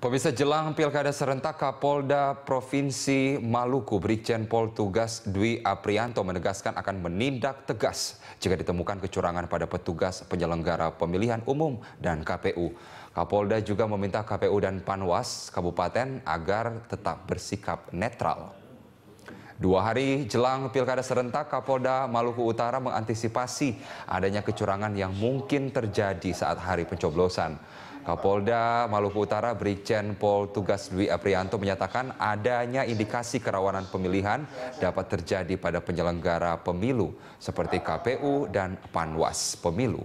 Pemirsa jelang pilkada serentak Kapolda Provinsi Maluku Brigjen Pol Tugas Dwi Aprianto menegaskan akan menindak tegas jika ditemukan kecurangan pada petugas penyelenggara pemilihan umum dan KPU. Kapolda juga meminta KPU dan Panwas Kabupaten agar tetap bersikap netral. Dua hari jelang pilkada serentak, Kapolda Maluku Utara mengantisipasi adanya kecurangan yang mungkin terjadi saat hari pencoblosan. Kapolda Maluku Utara Brigjen Pol Tugas Dwi Aprianto menyatakan adanya indikasi kerawanan pemilihan dapat terjadi pada penyelenggara pemilu seperti KPU dan Panwas Pemilu.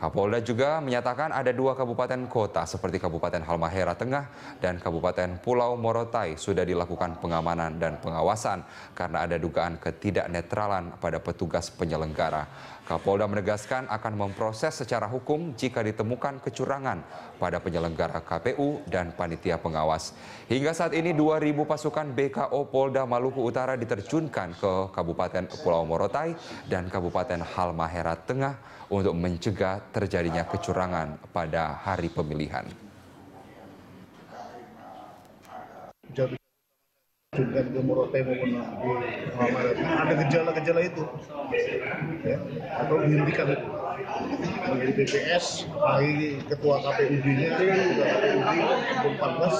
Kapolda juga menyatakan ada dua kabupaten kota seperti Kabupaten Halmahera Tengah dan Kabupaten Pulau Morotai sudah dilakukan pengamanan dan pengawasan karena ada dugaan ketidaknetralan pada petugas penyelenggara. Kapolda menegaskan akan memproses secara hukum jika ditemukan kecurangan pada penyelenggara KPU dan panitia pengawas. Hingga saat ini 2.000 pasukan BKO Polda Maluku Utara diterjunkan ke Kabupaten Pulau Morotai dan Kabupaten Halmahera Tengah untuk mencegah terjadinya kecurangan pada hari pemilihan. maupun ada gejala-gejala itu, ya, atau dihentikan itu. Dari BPS, dari Ketua KPUD-nya, Ketua KPUD 14,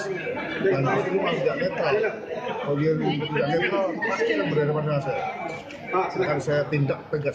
dan itu masih tidak netral. Kalau dia tidak netral, pasti akan berhadapan dengan saya. Akan saya tindak tegas.